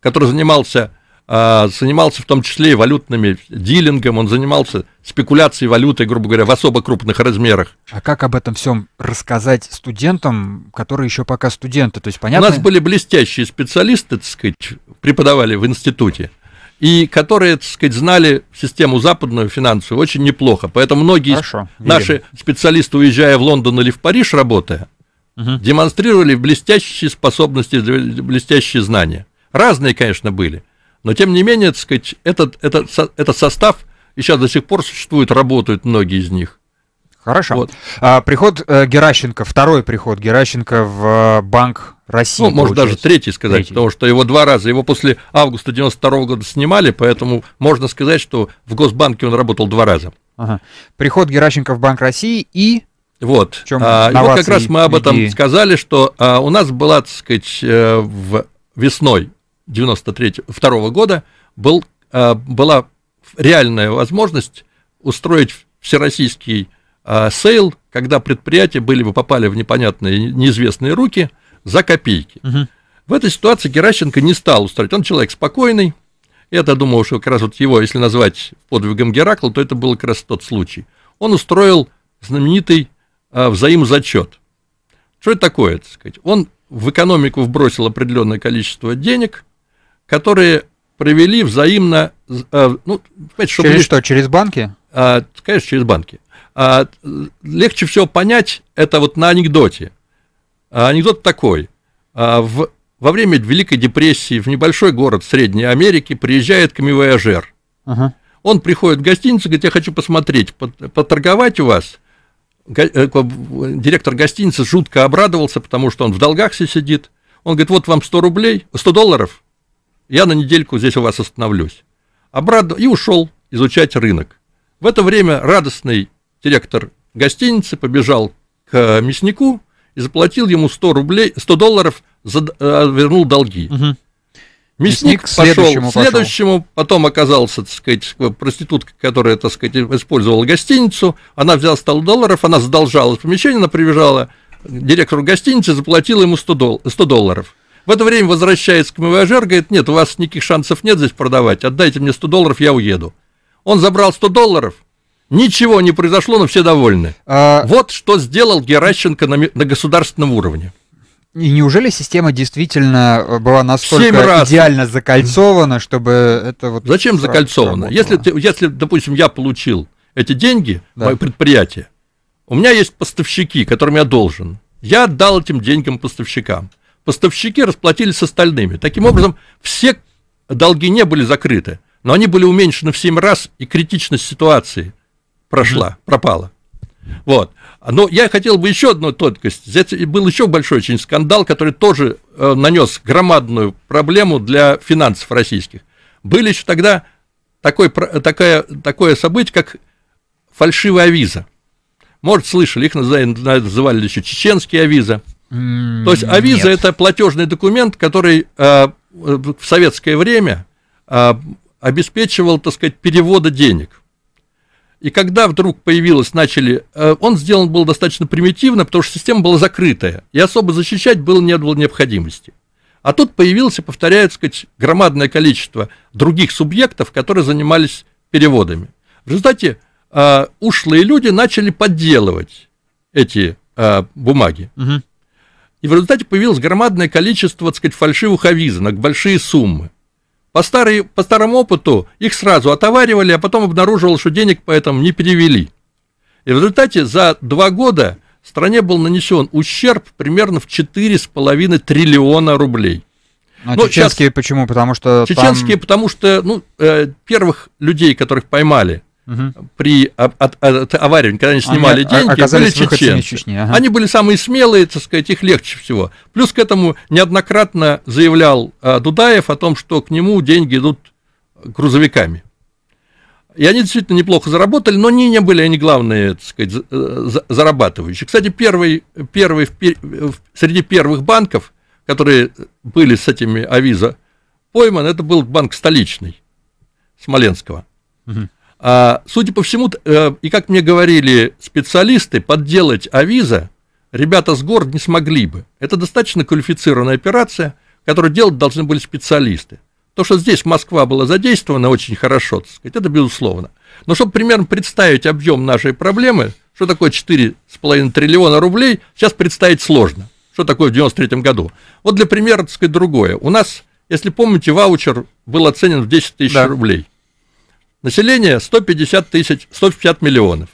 который занимался а, занимался в том числе и валютными дилингом, он занимался спекуляцией валюты, грубо говоря, в особо крупных размерах. А как об этом всем рассказать студентам, которые еще пока студенты? То есть, понятно? У нас были блестящие специалисты, так сказать, преподавали в институте, и которые, так сказать, знали систему западную финансовую очень неплохо. Поэтому многие Хорошо, наши специалисты, уезжая в Лондон или в Париж, работая, угу. демонстрировали блестящие способности, блестящие знания. Разные, конечно, были. Но тем не менее, так сказать, этот, этот, этот состав еще до сих пор существует, работают многие из них. Хорошо. Вот. А, приход э, Геращенко, второй приход Геращенко в э, Банк России. Ну, может, получается. даже третий сказать, третий. потому что его два раза. Его после августа 92 -го года снимали, поэтому можно сказать, что в Госбанке он работал два раза. Ага. Приход Геращенко в Банк России и... Вот. В чем а, и вот как раз мы об этом идеи. сказали, что а, у нас была, так сказать, э, в, весной 93 -го года был, э, была реальная возможность устроить всероссийский э, сейл, когда предприятия были бы попали в непонятные, неизвестные руки за копейки. Угу. В этой ситуации Геращенко не стал устроить. Он человек спокойный. Это, думаю, что как раз вот его, если назвать подвигом Геракла, то это был как раз тот случай. Он устроил знаменитый а, взаимозачет. Что это такое, так сказать? Он в экономику вбросил определенное количество денег, которые провели взаимно, э, ну, понимаете, чтобы... Через что, через банки? А, конечно, через банки. А, легче всего понять это вот на анекдоте. А, анекдот такой. А, в, во время Великой депрессии в небольшой город Средней Америки приезжает камевояжер. Ага. Он приходит в гостиницу, говорит, я хочу посмотреть, поторговать у вас. Э, директор гостиницы жутко обрадовался, потому что он в долгах все сидит. Он говорит, вот вам 100 рублей, 100 долларов – я на недельку здесь у вас остановлюсь. Обрадо... И ушел изучать рынок. В это время радостный директор гостиницы побежал к мяснику и заплатил ему 100, рублей, 100 долларов, за, э, вернул долги. Угу. Мясник, Мясник пошел следующему, следующему пошел. потом оказался, так сказать, э, проститутка, которая, так сказать, использовала гостиницу, она взяла 100 долларов, она задолжала помещение, она прибежала директору гостиницы, заплатила ему 100, дол 100 долларов. В это время возвращается к МВЖР, говорит, нет, у вас никаких шансов нет здесь продавать, отдайте мне 100 долларов, я уеду. Он забрал 100 долларов, ничего не произошло, но все довольны. А... Вот что сделал Геращенко на, на государственном уровне. И неужели система действительно э, была настолько идеально закольцована, чтобы это вот... Зачем закольцована? Если, если, допустим, я получил эти деньги, да. мое предприятие, у меня есть поставщики, которым я должен. Я отдал этим деньгам поставщикам поставщики расплатились с остальными. Таким образом, все долги не были закрыты, но они были уменьшены в 7 раз, и критичность ситуации прошла, пропала. Вот. Но я хотел бы еще одну тонкость. Здесь был еще большой очень скандал, который тоже э, нанес громадную проблему для финансов российских. Были еще тогда такой, такая, такое событие, как фальшивая виза. Может, слышали, их называли, называли еще чеченские виза. То есть авиза это платежный документ, который э, в советское время э, обеспечивал, так сказать, перевода денег. И когда вдруг появилось, начали, э, он сделан был достаточно примитивно, потому что система была закрытая, и особо защищать было не было необходимости. А тут появилось, повторяю, так сказать, громадное количество других субъектов, которые занимались переводами. В результате э, ушлые люди начали подделывать эти э, бумаги. Угу. И в результате появилось громадное количество, так сказать, фальшивых авизонок, большие суммы. По, старой, по старому опыту их сразу отоваривали, а потом обнаруживалось, что денег поэтому не перевели. И в результате за два года стране был нанесен ущерб примерно в 4,5 триллиона рублей. А ну, чеченские сейчас, почему? Потому что чеченские, там... потому что ну э, первых людей, которых поймали, угу. при от, от, от аварии, когда они снимали они деньги, были чеченцы. Чечни, ага. Они были самые смелые, так сказать, их легче всего. Плюс к этому неоднократно заявлял а, Дудаев о том, что к нему деньги идут грузовиками. И они действительно неплохо заработали, но они не были они главные, так сказать, э, зарабатывающие. Кстати, первый, первый, среди первых банков, которые были с этими авиза пойман, это был банк столичный, Смоленского. Угу. А, судя по всему, э, и как мне говорили специалисты, подделать авиза ребята с гор не смогли бы. Это достаточно квалифицированная операция, которую делать должны были специалисты. То, что здесь Москва была задействована очень хорошо, так сказать, это безусловно. Но чтобы примерно представить объем нашей проблемы, что такое 4,5 триллиона рублей, сейчас представить сложно. Что такое в 93 году? Вот для примера, так сказать, другое. У нас, если помните, ваучер был оценен в 10 тысяч да. рублей. Население 150 тысяч, 150 миллионов.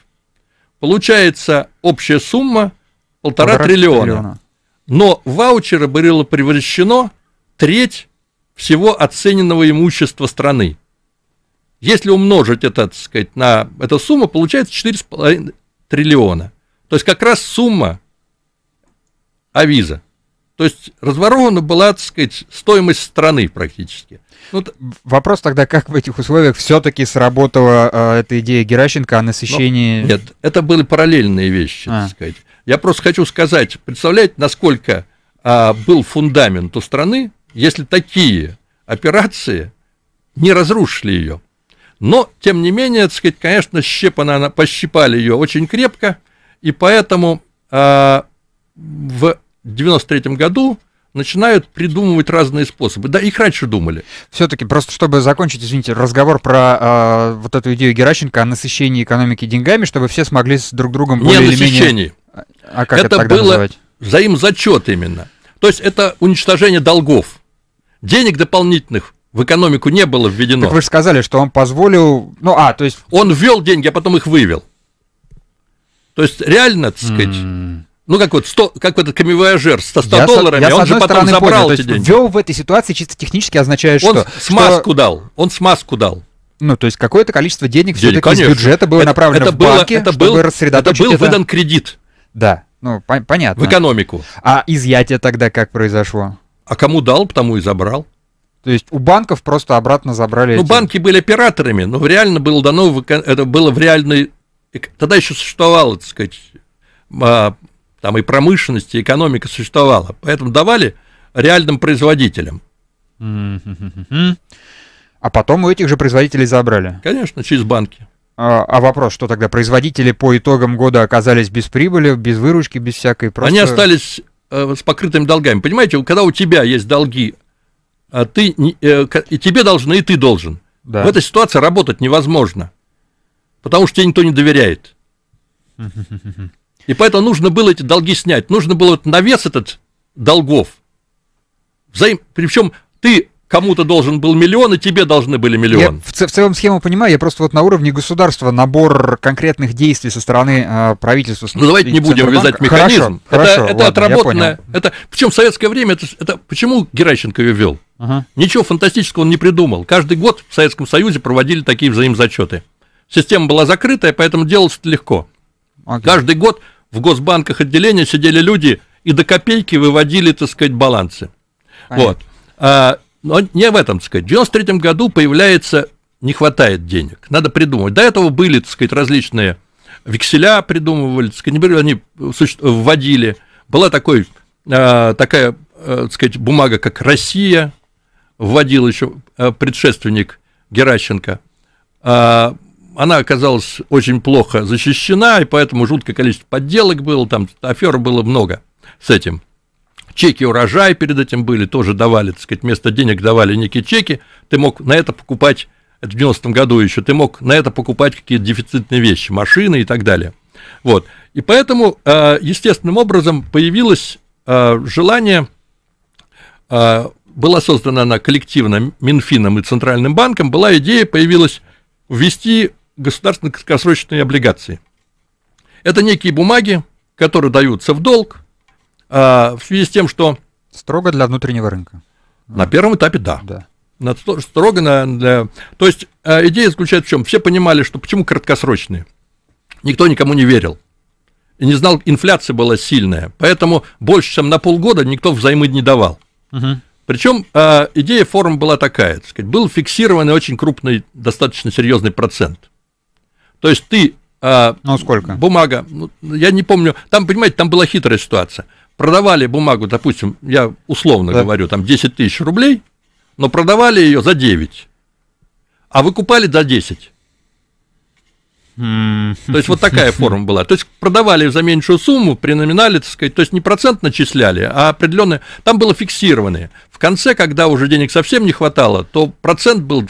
Получается общая сумма полтора триллиона. триллиона. Но ваучера было превращено треть всего оцененного имущества страны. Если умножить это, так сказать, на эту сумму, получается 4,5 триллиона. То есть как раз сумма авиза. То есть разворована была, так сказать, стоимость страны практически. Ну, вопрос тогда, как в этих условиях все-таки сработала э, эта идея Геращенко о насыщении... Ну, нет, это были параллельные вещи, а. так сказать. Я просто хочу сказать, представляете, насколько э, был фундамент у страны, если такие операции не разрушили ее. Но, тем не менее, так сказать, конечно, щепана, она, пощипали ее очень крепко, и поэтому э, в 1993 году начинают придумывать разные способы. Да, их раньше думали. Все-таки, просто чтобы закончить, извините, разговор про э, вот эту идею Геращенко о насыщении экономики деньгами, чтобы все смогли с друг другом более Не или менее... А, а как это, это тогда было называть? взаимзачет именно. То есть это уничтожение долгов. Денег дополнительных в экономику не было введено. Так вы же сказали, что он позволил... Ну, а, то есть... Он ввел деньги, а потом их вывел. То есть реально, так сказать... Mm ну, как вот, 100, как вот этот камевояжер со 100 я долларами, со, я, он же потом забрал понял, эти деньги. Ввел в этой ситуации чисто технически означает, что... Он смазку что... дал, он смазку дал. Ну, то есть какое-то количество денег, денег все-таки из бюджета было это, направлено это в было, банки, это чтобы был, рассредоточить это. был это... кредит. Да, ну, по- понятно. В экономику. А изъятие тогда как произошло? А кому дал, потому и забрал. То есть у банков просто обратно забрали. Ну, эти... банки были операторами, но реально было дано, это было в реальной... Тогда еще существовало, так сказать, а, там и промышленность, и экономика существовала. Поэтому давали реальным производителям. А потом у этих же производителей забрали. Конечно, через банки. А, а вопрос, что тогда производители по итогам года оказались без прибыли, без выручки, без всякой просто... Они остались э, с покрытыми долгами. Понимаете, когда у тебя есть долги, а ты, э, и тебе должны, и ты должен. Да. В этой ситуации работать невозможно, потому что тебе никто не доверяет. И поэтому нужно было эти долги снять. Нужно было вот навес этот долгов. Взаим... Причем ты кому-то должен был миллион, и тебе должны были миллион. Я в, в целом схему понимаю, я просто вот на уровне государства набор конкретных действий со стороны э, правительства. Ну давайте не будем вязать механизм. Хорошо, это хорошо, это ладно, отработанное. Это, причем в советское время, это, это почему Геращенко ее ввел? Ага. Ничего фантастического он не придумал. Каждый год в Советском Союзе проводили такие взаимозачеты. Система была закрытая, поэтому делалось это легко. Окей. Каждый год в госбанках отделения сидели люди и до копейки выводили, так сказать, балансы. Понятно. Вот. А, но не в этом, так сказать. В 93 году появляется, не хватает денег, надо придумывать. До этого были, так сказать, различные векселя придумывали, так сказать, они вводили. Была такой, а, такая, э, так сказать, бумага, как «Россия», вводил еще э, предшественник Геращенко. А, она оказалась очень плохо защищена, и поэтому жуткое количество подделок было, там афер было много с этим. Чеки урожай перед этим были, тоже давали, так сказать, вместо денег давали некие чеки, ты мог на это покупать, это в 90 году еще, ты мог на это покупать какие-то дефицитные вещи, машины и так далее. Вот. И поэтому э, естественным образом появилось э, желание, э, была создана она коллективно Минфином и Центральным банком, была идея, появилась ввести государственные краткосрочные облигации. Это некие бумаги, которые даются в долг а, в связи с тем, что... Строго для внутреннего рынка. На первом этапе, да. да. На, строго на, для... То есть а, идея заключается в чем? Все понимали, что почему краткосрочные. Никто никому не верил. И не знал, инфляция была сильная. Поэтому больше, чем на полгода никто взаймы не давал. Угу. Причем э, идея форума была такая, так сказать, был фиксированный очень крупный, достаточно серьезный процент. То есть ты... А, ну, а сколько? Бумага, ну, я не помню, там, понимаете, там была хитрая ситуация. Продавали бумагу, допустим, я условно да. говорю, там 10 тысяч рублей, но продавали ее за 9, а выкупали за 10. То есть вот такая форма была. То есть продавали за меньшую сумму при номинале, так сказать, то есть не процент начисляли, а определенные. Там было фиксированные. В конце, когда уже денег совсем не хватало, то процент был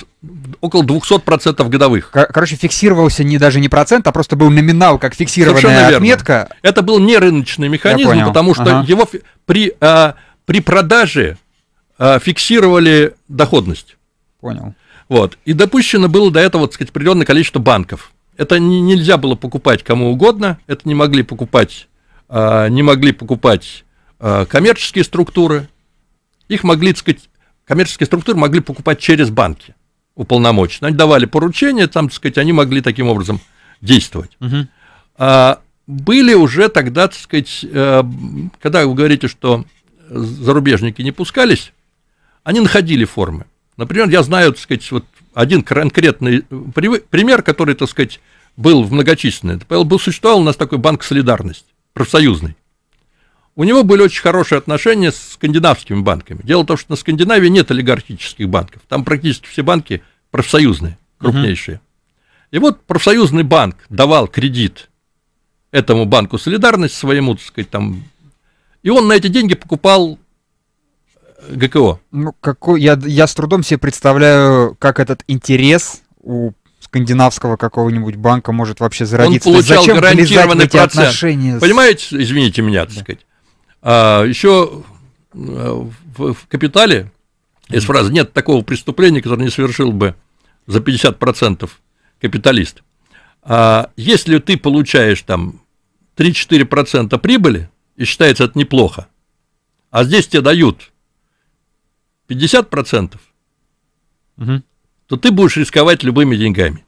около 200% годовых. Короче, фиксировался не даже не процент, а просто был номинал как фиксированная отметка. Это был не рыночный механизм, потому что ага. его при, а, при продаже а, фиксировали доходность. Понял. Вот. И допущено было до этого, так сказать, определенное количество банков. Это не, нельзя было покупать кому угодно, это не могли покупать, а, не могли покупать а, коммерческие структуры, их могли, так сказать, коммерческие структуры могли покупать через банки. Уполномоченные Они давали поручения, там, так сказать, они могли таким образом действовать. Угу. А, были уже тогда, так сказать, э, когда вы говорите, что зарубежники не пускались, они находили формы. Например, я знаю, так сказать, вот один конкретный пример, который, так сказать, был многочисленный. был существовал у нас такой банк «Солидарность», профсоюзный у него были очень хорошие отношения с скандинавскими банками. Дело в том, что на Скандинавии нет олигархических банков. Там практически все банки профсоюзные, крупнейшие. Угу. И вот профсоюзный банк давал кредит этому банку солидарность своему, так сказать, там. И он на эти деньги покупал э, ГКО. Ну, какой, я, я с трудом себе представляю, как этот интерес у скандинавского какого-нибудь банка может вообще зародиться. Он получал зачем гарантированный процент. Отношения с... Понимаете, извините меня, так да. сказать. А еще э, в «Капитале» есть фраза «нет такого преступления, которое не совершил бы за 50% капиталист». А если ты получаешь там 3-4% прибыли, и считается это неплохо, а здесь тебе дают 50%, угу. то ты будешь рисковать любыми деньгами.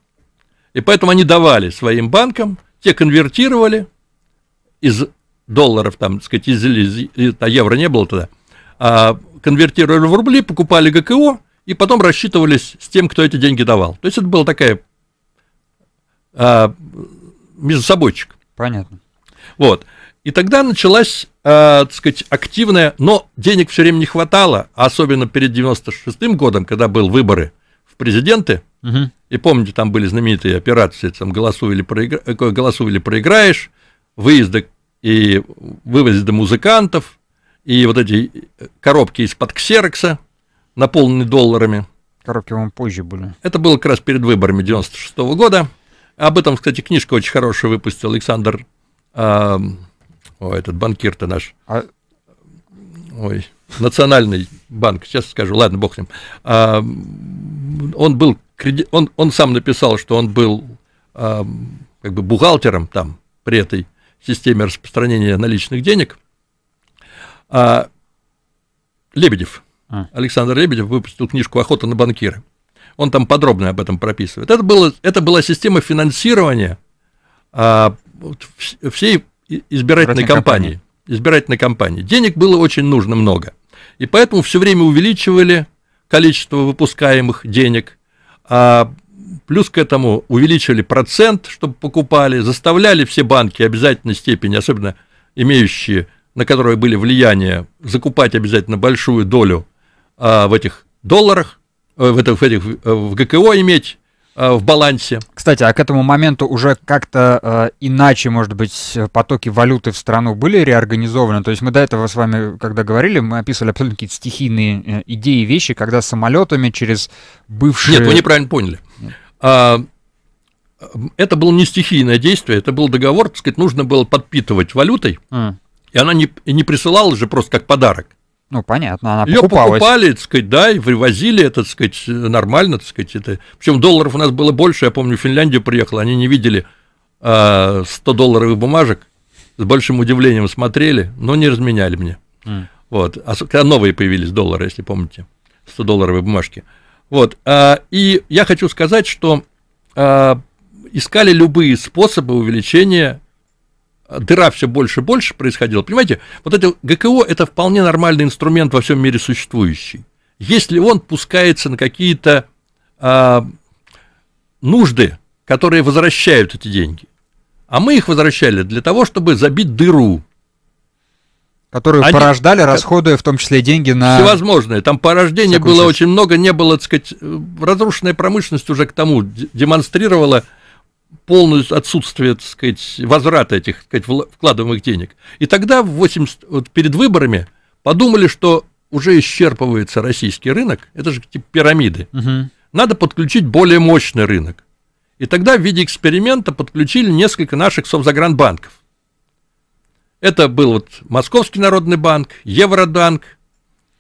И поэтому они давали своим банкам, те конвертировали из долларов, там, так сказать, из, а евро не было тогда, а, конвертировали в рубли, покупали ГКО и потом рассчитывались с тем, кто эти деньги давал. То есть это была такая а, между Понятно. Вот. И тогда началась, э, так сказать, активная, но денег все время не хватало, особенно перед 96-м годом, когда были выборы в президенты, угу. и помните, там были знаменитые операции, там, голосуй или, проигра... Э, голосуй или проиграешь, выезды и вывозят музыкантов, и вот эти коробки из-под ксерокса, наполненные долларами. Коробки, вам позже были. Это было как раз перед выборами 96 года. Об этом, кстати, книжка очень хорошая выпустил Александр, э, о, этот банкир-то наш, а... ой, Национальный банк, сейчас скажу, ладно, бог с ним. Э, он был, он, он сам написал, что он был э, как бы бухгалтером там при этой системе распространения наличных денег, а Лебедев, а. Александр Лебедев выпустил книжку «Охота на банкиры». Он там подробно об этом прописывает. Это, было, это была система финансирования а, всей избирательной кампании. Избирательной кампании. Денег было очень нужно много. И поэтому все время увеличивали количество выпускаемых денег, а плюс к этому увеличили процент, чтобы покупали, заставляли все банки обязательной степени, особенно имеющие, на которые были влияния, закупать обязательно большую долю а, в этих долларах, э, в, этих, в, э, этих, в ГКО иметь а, в балансе. Кстати, а к этому моменту уже как-то э, иначе, может быть, потоки валюты в страну были реорганизованы? То есть мы до этого с вами, когда говорили, мы описывали абсолютно какие-то стихийные э, идеи и вещи, когда самолетами через бывшие... Нет, вы неправильно поняли. А, это было не стихийное действие, это был договор, так сказать, нужно было подпитывать валютой, mm. и она не, не присылала же просто как подарок. Ну, понятно, она Ее покупалась. покупали, так сказать, да, и привозили это, так сказать, нормально, так сказать. Это... Причем долларов у нас было больше, я помню, в Финляндию приехал, они не видели э, а, 100-долларовых бумажек, с большим удивлением смотрели, но не разменяли мне. Mm. Вот, а когда новые появились доллары, если помните, 100-долларовые бумажки – вот. А, и я хочу сказать, что а, искали любые способы увеличения а, дыра все больше и больше происходило. Понимаете, вот это ГКО – это вполне нормальный инструмент во всем мире существующий. Если он пускается на какие-то а, нужды, которые возвращают эти деньги, а мы их возвращали для того, чтобы забить дыру – которые Они... порождали расходы, в том числе деньги на... Всевозможные. Там порождения было часть. очень много, не было, так сказать, э, разрушенная промышленность уже к тому демонстрировала полное отсутствие, так сказать, возврата этих, так сказать, вкладываемых денег. И тогда в 80, вот перед выборами подумали, что уже исчерпывается российский рынок, это же типа пирамиды, угу. надо подключить более мощный рынок. И тогда в виде эксперимента подключили несколько наших совзагранбанков – это был вот Московский народный банк, Евроданк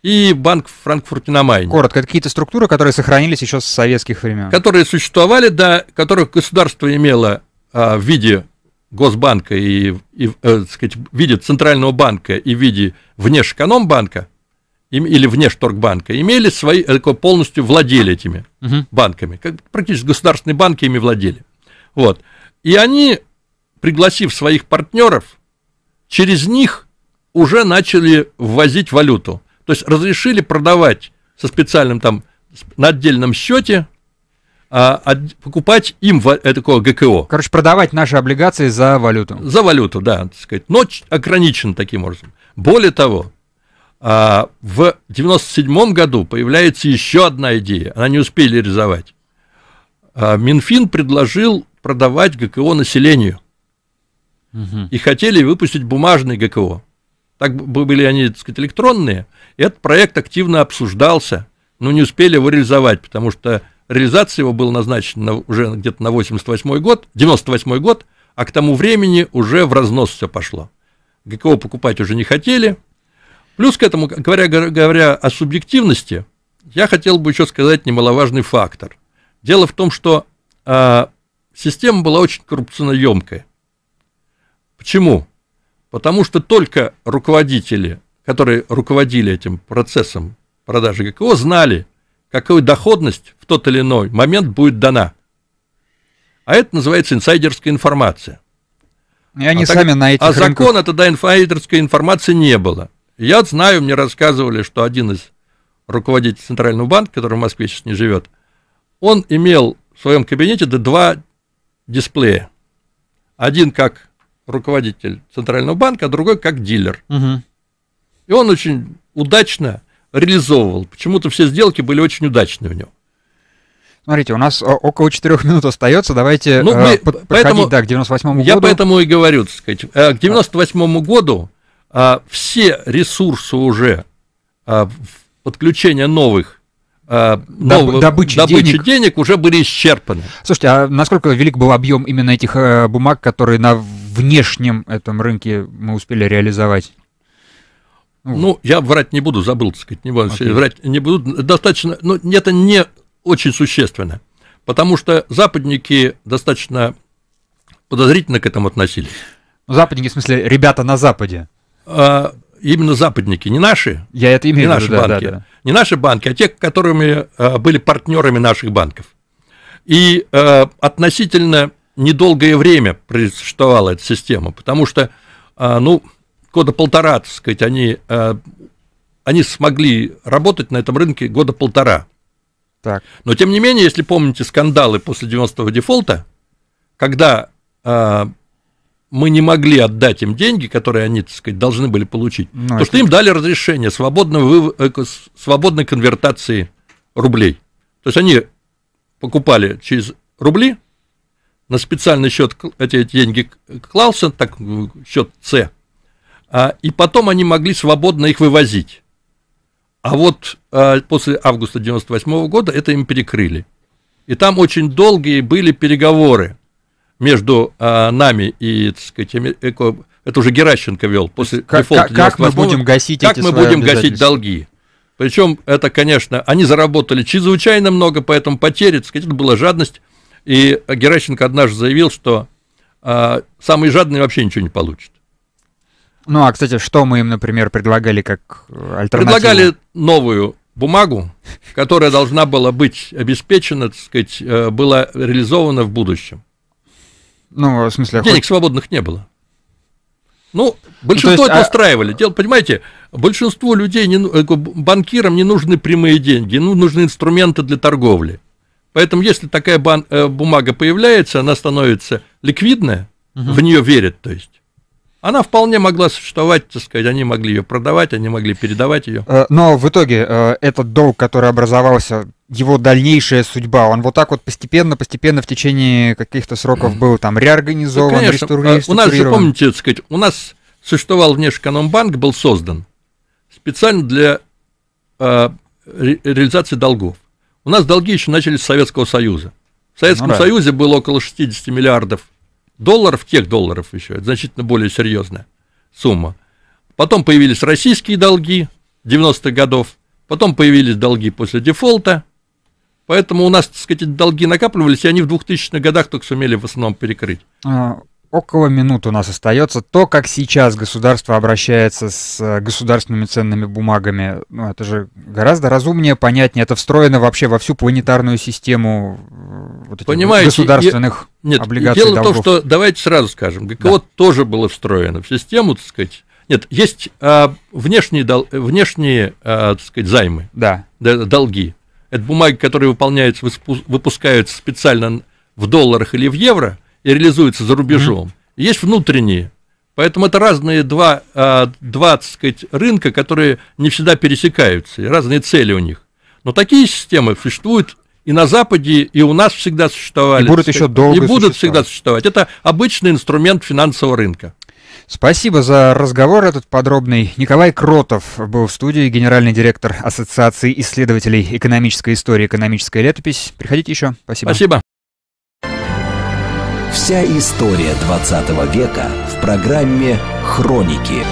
и банк Франкфурте на Майне. Коротко, это какие-то структуры, которые сохранились еще с советских времен. Которые существовали, да, которых государство имело а, в виде Госбанка и, и э, сказать, в виде Центрального банка и в виде Внешэкономбанка им, или Внешторгбанка имели свои, э, полностью владели этими угу. банками. Как, практически государственные банки ими владели. Вот. И они, пригласив своих партнеров, через них уже начали ввозить валюту. То есть разрешили продавать со специальным там на отдельном счете, а, а покупать им такое ГКО. Короче, продавать наши облигации за валюту. За валюту, да, так сказать. Но ограничен таким образом. Более того, а, в 1997 году появляется еще одна идея. Она не успели реализовать. А, Минфин предложил продавать ГКО населению угу. и хотели выпустить бумажный ГКО. Так были они, так сказать, электронные. И этот проект активно обсуждался, но не успели его реализовать, потому что реализация его была назначена уже где-то на 88 год, 98 год, а к тому времени уже в разнос все пошло. ГКО покупать уже не хотели. Плюс к этому, говоря, говоря о субъективности, я хотел бы еще сказать немаловажный фактор. Дело в том, что э, система была очень коррупционно емкая. Почему? Потому что только руководители, которые руководили этим процессом продажи ГКО, знали, какую доходность в тот или иной момент будет дана. А это называется инсайдерская информация. И они а сами так, на этих А рынках... закона тогда инсайдерской информации не было. Я знаю, мне рассказывали, что один из руководителей Центрального банка, который в Москве сейчас не живет, он имел в своем кабинете до два дисплея. Один как руководитель Центрального банка, а другой как дилер. Угу. И он очень удачно реализовывал. Почему-то все сделки были очень удачные у него. Смотрите, у нас а, около 4 минут остается. Давайте ну, а, мы, под, поэтому, да, к 98-му году. Я поэтому и говорю, так сказать, э, к 98-му году а, все ресурсы уже а, подключения новых а, нового, добычи, добычи денег. денег уже были исчерпаны. Слушайте, а насколько велик был объем именно этих э, бумаг, которые на внешнем этом рынке мы успели реализовать? Ну, я врать не буду, забыл, так сказать, не буду, okay. врать не буду. Достаточно, но ну, это не очень существенно, потому что западники достаточно подозрительно к этому относились. Западники, в смысле, ребята на Западе? А, именно западники, не наши. Я это имею в виду, наши да, банки, да, да. Не наши банки, а те, которыми а, были партнерами наших банков. И а, относительно недолгое время просуществовала эта система, потому что, а, ну, года полтора, так сказать, они, а, они смогли работать на этом рынке года полтора. Так. Но, тем не менее, если помните скандалы после 90-го дефолта, когда а, мы не могли отдать им деньги, которые они, так сказать, должны были получить, ну, потому что им дали разрешение свободной, э, свободной конвертации рублей. То есть они покупали через рубли, на специальный счет эти деньги клался, так счет С, а, и потом они могли свободно их вывозить. А вот а, после августа 98 -го года это им перекрыли. И там очень долгие были переговоры между а, нами и, так сказать, эко... это уже Геращенко вел после как, дефолта как, как мы будем гасить Как мы будем гасить долги? Причем это, конечно, они заработали чрезвычайно много, поэтому потери, так сказать, это была жадность и Геращенко однажды заявил, что э, а, самые жадные вообще ничего не получат. Ну, а, кстати, что мы им, например, предлагали как альтернативу? Предлагали новую бумагу, которая должна была быть обеспечена, так сказать, э, была реализована в будущем. Ну, в смысле... Денег хоть... свободных не было. Ну, ну большинство ну, есть, это а устраивали. Дело, понимаете, большинству людей, не, э, банкирам не нужны прямые деньги, ну, нужны инструменты для торговли. Поэтому, если такая бан, э, бумага появляется, она становится ликвидная, угу. в нее верят, то есть. Она вполне могла существовать, так сказать, они могли ее продавать, они могли передавать ее. Э, но в итоге э, этот долг, который образовался, его дальнейшая судьба, он вот так вот постепенно, постепенно в течение каких-то сроков был там реорганизован, да, конечно, а реструктурирован. У нас же, помните, так сказать, у нас существовал Внешэкономбанк, был создан специально для э, ре реализации долгов. У нас долги еще начались с Советского Союза. В Советском ну, да. Союзе было около 60 миллиардов долларов, тех долларов еще, это значительно более серьезная сумма. Потом появились российские долги 90-х годов, потом появились долги после дефолта, поэтому у нас, так сказать, долги накапливались, и они в 2000-х годах только сумели в основном перекрыть. А, Около минут у нас остается. То, как сейчас государство обращается с э, государственными ценными бумагами, ну, это же гораздо разумнее, понятнее. Это встроено вообще во всю планетарную систему э, вот Понимаете, государственных и, нет, облигаций. Дело в том, что давайте сразу скажем, ГКО да. тоже было встроено в систему, так сказать. Нет, есть а, внешние, дол, внешние а, так сказать, займы, да. долги. Это бумаги, которые выполняются, выпускаются специально в долларах или в евро – и реализуется за рубежом, mm-hmm. есть внутренние. Поэтому это разные два, а, два так сказать, рынка, которые не всегда пересекаются, и разные цели у них. Но такие системы существуют и на Западе, и у нас всегда существовали. И будут еще долго И будут всегда существовать. Это обычный инструмент финансового рынка. Спасибо за разговор этот подробный. Николай Кротов был в студии, генеральный директор Ассоциации исследователей экономической истории, экономическая летопись. Приходите еще. Спасибо. Спасибо. Вся история 20 века в программе «Хроники»